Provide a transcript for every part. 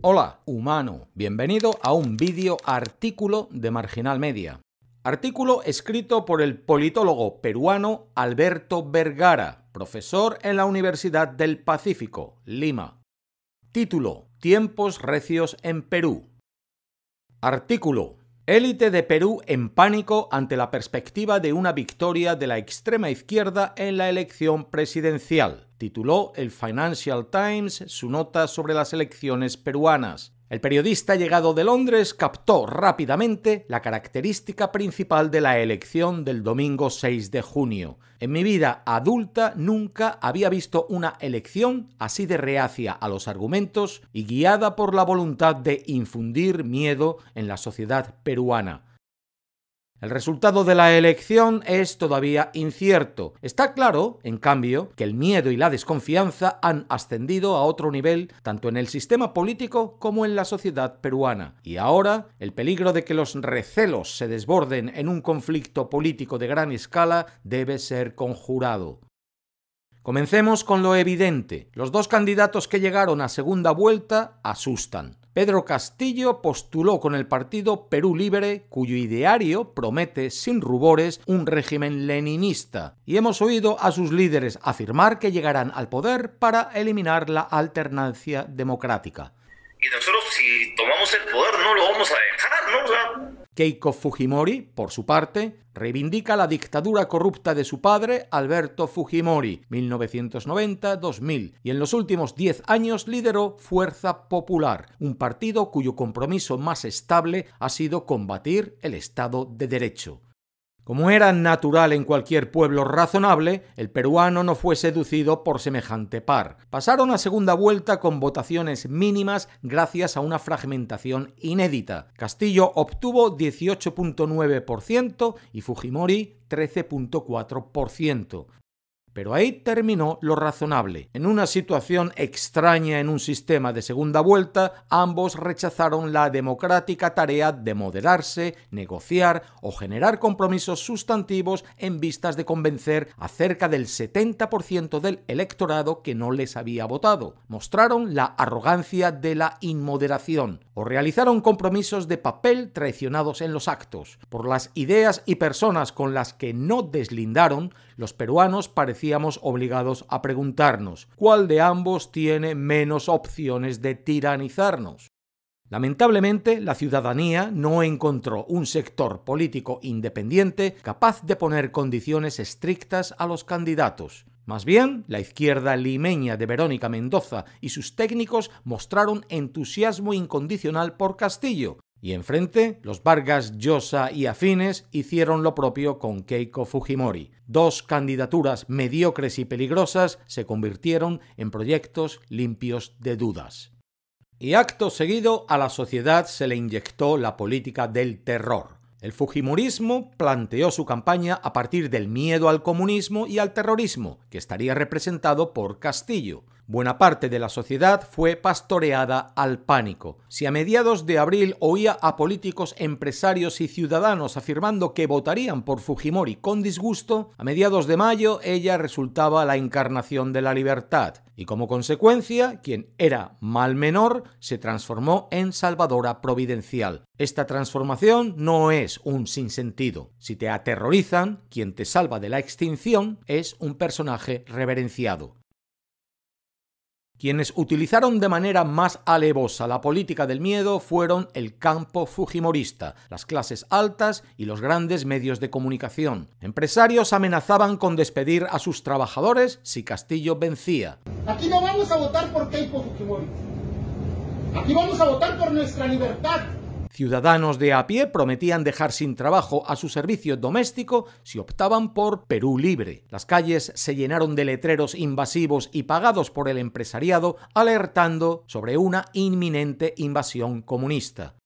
Hola, humano. Bienvenido a un vídeo artículo de Marginal Media. Artículo escrito por el politólogo peruano Alberto Vergara, profesor en la Universidad del Pacífico, Lima. Título: Tiempos recios en Perú. Artículo: Élite de Perú en pánico ante la perspectiva de una victoria de la extrema izquierda en la elección presidencial, tituló el Financial Times su nota sobre las elecciones peruanas. El periodista llegado de Londres captó rápidamente la característica principal de la elección del domingo 6 de junio. En mi vida adulta nunca había visto una elección así de reacia a los argumentos y guiada por la voluntad de infundir miedo en la sociedad peruana. El resultado de la elección es todavía incierto. Está claro, en cambio, que el miedo y la desconfianza han ascendido a otro nivel tanto en el sistema político como en la sociedad peruana. Y ahora, el peligro de que los recelos se desborden en un conflicto político de gran escala debe ser conjurado. Comencemos con lo evidente. Los dos candidatos que llegaron a segunda vuelta asustan. Pedro Castillo postuló con el partido Perú Libre, cuyo ideario promete, sin rubores, un régimen leninista, y hemos oído a sus líderes afirmar que llegarán al poder para eliminar la alternancia democrática. Y nosotros si tomamos el poder no lo vamos a dejar, ¿no? Keiko Fujimori, por su parte, reivindica la dictadura corrupta de su padre, Alberto Fujimori, 1990-2000, y en los últimos 10 años lideró Fuerza Popular, un partido cuyo compromiso más estable ha sido combatir el Estado de Derecho. Como era natural en cualquier pueblo razonable, el peruano no fue seducido por semejante par. Pasaron a segunda vuelta con votaciones mínimas gracias a una fragmentación inédita. Castillo obtuvo 18.9% y Fujimori 13.4%. Pero ahí terminó lo razonable. En una situación extraña en un sistema de segunda vuelta, ambos rechazaron la democrática tarea de moderarse, negociar o generar compromisos sustantivos en vistas de convencer a cerca del 70% del electorado que no les había votado. Mostraron la arrogancia de la inmoderación o realizaron compromisos de papel traicionados en los actos. Por las ideas y personas con las que no deslindaron, los peruanos parecíamos obligados a preguntarnos cuál de ambos tiene menos opciones de tiranizarnos. Lamentablemente, la ciudadanía no encontró un sector político independiente capaz de poner condiciones estrictas a los candidatos. Más bien, la izquierda limeña de Verónica Mendoza y sus técnicos mostraron entusiasmo incondicional por Castillo, y enfrente, los Vargas, Llosa y afines hicieron lo propio con Keiko Fujimori. Dos candidaturas mediocres y peligrosas se convirtieron en proyectos limpios de dudas. Y acto seguido a la sociedad se le inyectó la política del terror. El Fujimorismo planteó su campaña a partir del miedo al comunismo y al terrorismo, que estaría representado por Castillo. Buena parte de la sociedad fue pastoreada al pánico. Si a mediados de abril oía a políticos, empresarios y ciudadanos afirmando que votarían por Fujimori con disgusto, a mediados de mayo ella resultaba la encarnación de la libertad y como consecuencia, quien era mal menor se transformó en salvadora providencial. Esta transformación no es un sinsentido. Si te aterrorizan, quien te salva de la extinción es un personaje reverenciado. Quienes utilizaron de manera más alevosa la política del miedo fueron el campo fujimorista, las clases altas y los grandes medios de comunicación. Empresarios amenazaban con despedir a sus trabajadores si Castillo vencía. Aquí no vamos a votar por Keiko Fujimori. Aquí vamos a votar por nuestra libertad, Ciudadanos de a pie prometían dejar sin trabajo a su servicio doméstico si optaban por Perú Libre. Las calles se llenaron de letreros invasivos y pagados por el empresariado alertando sobre una inminente invasión comunista.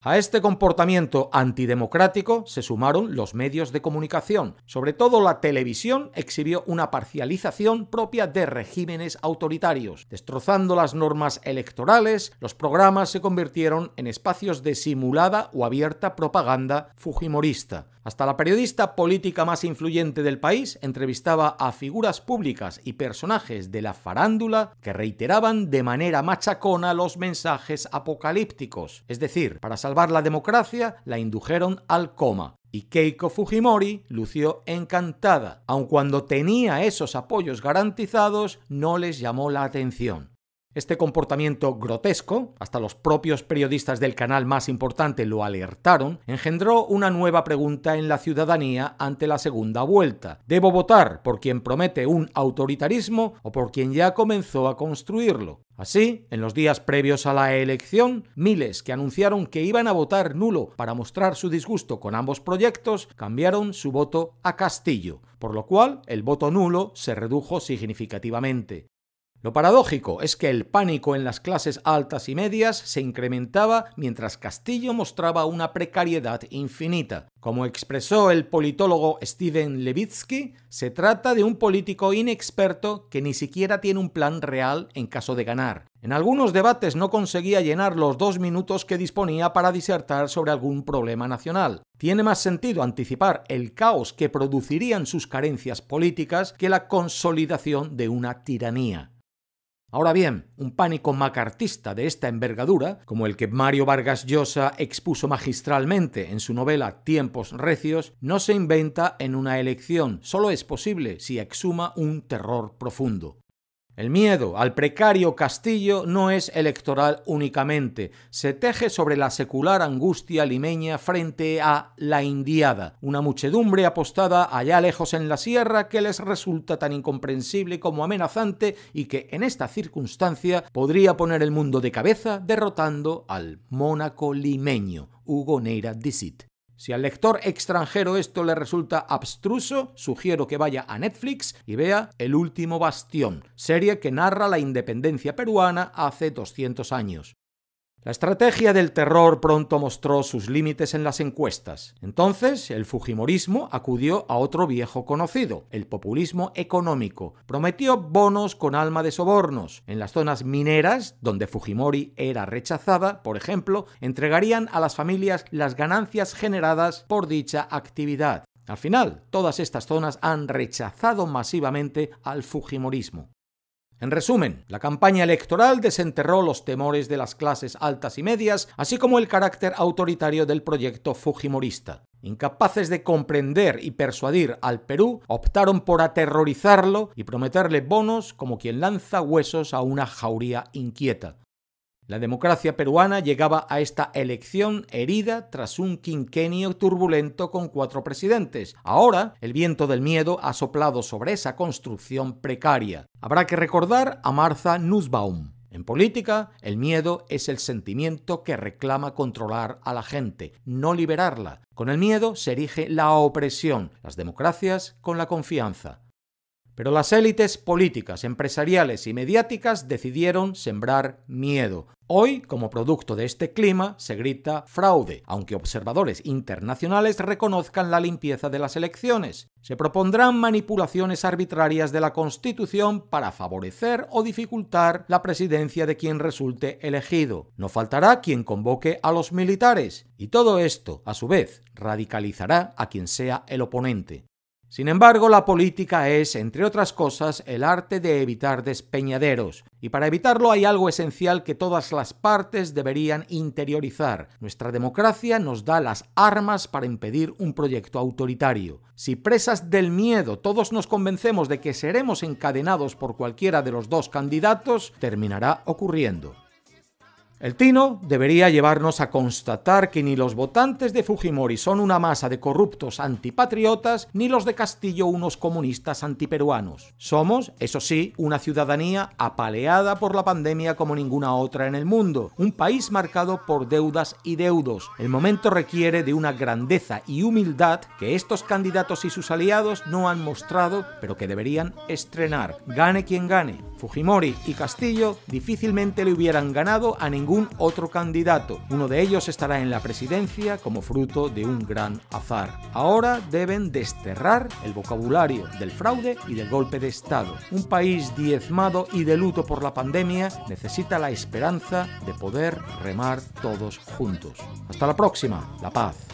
A este comportamiento antidemocrático se sumaron los medios de comunicación. Sobre todo la televisión exhibió una parcialización propia de regímenes autoritarios. Destrozando las normas electorales, los programas se convirtieron en espacios de simulada o abierta propaganda fujimorista. Hasta la periodista política más influyente del país entrevistaba a figuras públicas y personajes de la farándula que reiteraban de manera machacona los mensajes apocalípticos. Es decir, para salvar la democracia la indujeron al coma. Y Keiko Fujimori lució encantada, aun cuando tenía esos apoyos garantizados no les llamó la atención. Este comportamiento grotesco, hasta los propios periodistas del canal más importante lo alertaron, engendró una nueva pregunta en la ciudadanía ante la segunda vuelta. ¿Debo votar por quien promete un autoritarismo o por quien ya comenzó a construirlo? Así, en los días previos a la elección, miles que anunciaron que iban a votar nulo para mostrar su disgusto con ambos proyectos cambiaron su voto a Castillo, por lo cual el voto nulo se redujo significativamente. Lo paradójico es que el pánico en las clases altas y medias se incrementaba mientras Castillo mostraba una precariedad infinita. Como expresó el politólogo Steven Levitsky, se trata de un político inexperto que ni siquiera tiene un plan real en caso de ganar. En algunos debates no conseguía llenar los dos minutos que disponía para disertar sobre algún problema nacional. Tiene más sentido anticipar el caos que producirían sus carencias políticas que la consolidación de una tiranía. Ahora bien, un pánico macartista de esta envergadura, como el que Mario Vargas Llosa expuso magistralmente en su novela Tiempos Recios, no se inventa en una elección, solo es posible si exhuma un terror profundo. El miedo al precario Castillo no es electoral únicamente, se teje sobre la secular angustia limeña frente a la indiada, una muchedumbre apostada allá lejos en la sierra que les resulta tan incomprensible como amenazante y que en esta circunstancia podría poner el mundo de cabeza derrotando al mónaco limeño, Hugo Neira Dissit. Si al lector extranjero esto le resulta abstruso, sugiero que vaya a Netflix y vea El último bastión, serie que narra la independencia peruana hace 200 años. La estrategia del terror pronto mostró sus límites en las encuestas. Entonces, el Fujimorismo acudió a otro viejo conocido, el populismo económico. Prometió bonos con alma de sobornos. En las zonas mineras, donde Fujimori era rechazada, por ejemplo, entregarían a las familias las ganancias generadas por dicha actividad. Al final, todas estas zonas han rechazado masivamente al Fujimorismo. En resumen, la campaña electoral desenterró los temores de las clases altas y medias, así como el carácter autoritario del proyecto fujimorista. Incapaces de comprender y persuadir al Perú, optaron por aterrorizarlo y prometerle bonos como quien lanza huesos a una jauría inquieta. La democracia peruana llegaba a esta elección herida tras un quinquenio turbulento con cuatro presidentes. Ahora, el viento del miedo ha soplado sobre esa construcción precaria. Habrá que recordar a Martha Nussbaum. En política, el miedo es el sentimiento que reclama controlar a la gente, no liberarla. Con el miedo se erige la opresión, las democracias con la confianza. Pero las élites políticas, empresariales y mediáticas decidieron sembrar miedo. Hoy, como producto de este clima, se grita fraude, aunque observadores internacionales reconozcan la limpieza de las elecciones. Se propondrán manipulaciones arbitrarias de la Constitución para favorecer o dificultar la presidencia de quien resulte elegido. No faltará quien convoque a los militares. Y todo esto, a su vez, radicalizará a quien sea el oponente. Sin embargo, la política es, entre otras cosas, el arte de evitar despeñaderos, y para evitarlo hay algo esencial que todas las partes deberían interiorizar. Nuestra democracia nos da las armas para impedir un proyecto autoritario. Si presas del miedo todos nos convencemos de que seremos encadenados por cualquiera de los dos candidatos, terminará ocurriendo. El Tino debería llevarnos a constatar que ni los votantes de Fujimori son una masa de corruptos antipatriotas, ni los de Castillo unos comunistas antiperuanos. Somos, eso sí, una ciudadanía apaleada por la pandemia como ninguna otra en el mundo, un país marcado por deudas y deudos. El momento requiere de una grandeza y humildad que estos candidatos y sus aliados no han mostrado, pero que deberían estrenar. Gane quien gane. Fujimori y Castillo difícilmente le hubieran ganado a ningún ningún otro candidato. Uno de ellos estará en la presidencia como fruto de un gran azar. Ahora deben desterrar el vocabulario del fraude y del golpe de Estado. Un país diezmado y de luto por la pandemia necesita la esperanza de poder remar todos juntos. Hasta la próxima. La paz.